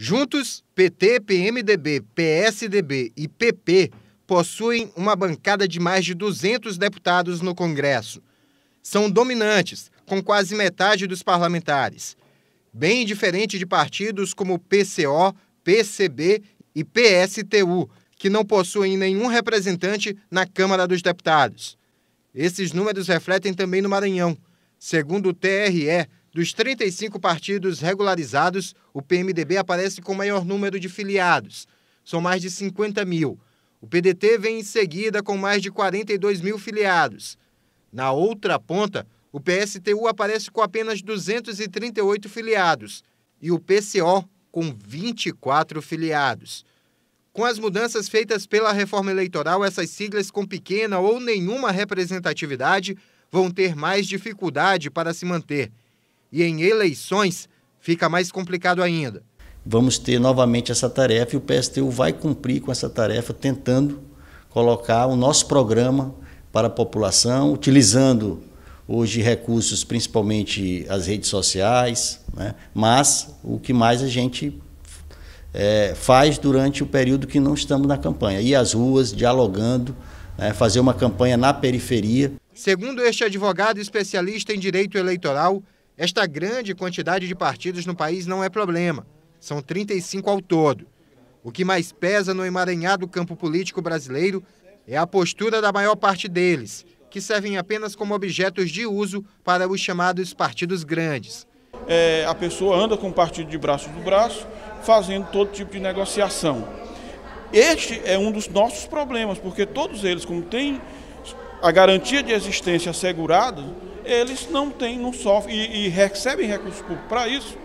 Juntos, PT, PMDB, PSDB e PP possuem uma bancada de mais de 200 deputados no Congresso. São dominantes, com quase metade dos parlamentares. Bem diferente de partidos como PCO, PCB e PSTU, que não possuem nenhum representante na Câmara dos Deputados. Esses números refletem também no Maranhão. Segundo o TRE, dos 35 partidos regularizados, o PMDB aparece com o maior número de filiados. São mais de 50 mil. O PDT vem em seguida com mais de 42 mil filiados. Na outra ponta, o PSTU aparece com apenas 238 filiados e o PCO com 24 filiados. Com as mudanças feitas pela reforma eleitoral, essas siglas com pequena ou nenhuma representatividade vão ter mais dificuldade para se manter e em eleições fica mais complicado ainda. Vamos ter novamente essa tarefa e o PSTU vai cumprir com essa tarefa, tentando colocar o nosso programa para a população, utilizando hoje recursos, principalmente as redes sociais, né? mas o que mais a gente é, faz durante o período que não estamos na campanha, ir às ruas, dialogando, né? fazer uma campanha na periferia. Segundo este advogado especialista em direito eleitoral, esta grande quantidade de partidos no país não é problema, são 35 ao todo. O que mais pesa no emaranhado campo político brasileiro é a postura da maior parte deles, que servem apenas como objetos de uso para os chamados partidos grandes. É, a pessoa anda com o partido de braço do braço, fazendo todo tipo de negociação. Este é um dos nossos problemas, porque todos eles, como têm a garantia de existência assegurada, eles não têm, não sofrem e, e recebem recursos públicos para isso,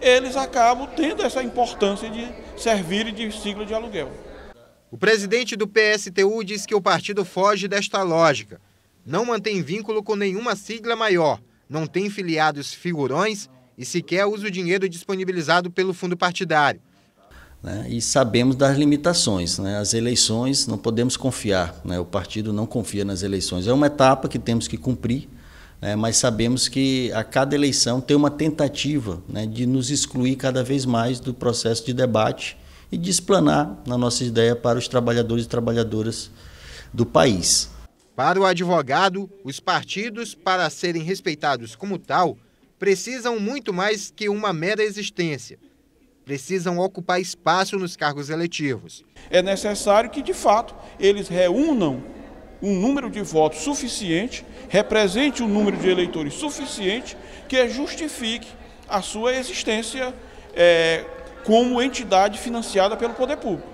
eles acabam tendo essa importância de servir de sigla de aluguel. O presidente do PSTU diz que o partido foge desta lógica. Não mantém vínculo com nenhuma sigla maior, não tem filiados figurões e sequer usa o dinheiro disponibilizado pelo fundo partidário. Né, e sabemos das limitações. Né, as eleições não podemos confiar, né, o partido não confia nas eleições. É uma etapa que temos que cumprir, né? mas sabemos que a cada eleição tem uma tentativa né, de nos excluir cada vez mais do processo de debate e de explanar na nossa ideia para os trabalhadores e trabalhadoras do país. Para o advogado, os partidos, para serem respeitados como tal, precisam muito mais que uma mera existência. Precisam ocupar espaço nos cargos eletivos. É necessário que, de fato, eles reúnam um número de votos suficiente, represente um número de eleitores suficiente que justifique a sua existência é, como entidade financiada pelo poder público.